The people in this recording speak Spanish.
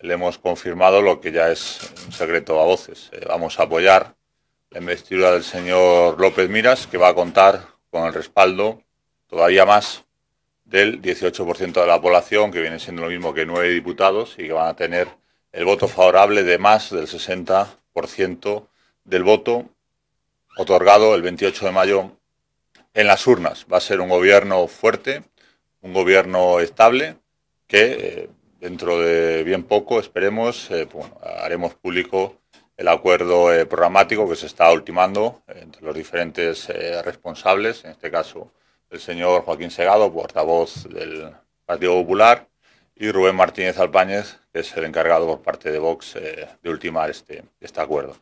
le hemos confirmado lo que ya es un secreto a voces. Eh, vamos a apoyar la investidura del señor López Miras, que va a contar con el respaldo todavía más del 18% de la población, que viene siendo lo mismo que nueve diputados y que van a tener el voto favorable de más del 60% del voto otorgado el 28 de mayo en las urnas. Va a ser un gobierno fuerte, un gobierno estable, que eh, dentro de bien poco, esperemos, eh, pues, haremos público el acuerdo eh, programático que se está ultimando entre los diferentes eh, responsables, en este caso el señor Joaquín Segado, portavoz del Partido Popular, y Rubén Martínez Alpáñez, que es el encargado por parte de Vox de ultimar este, este acuerdo.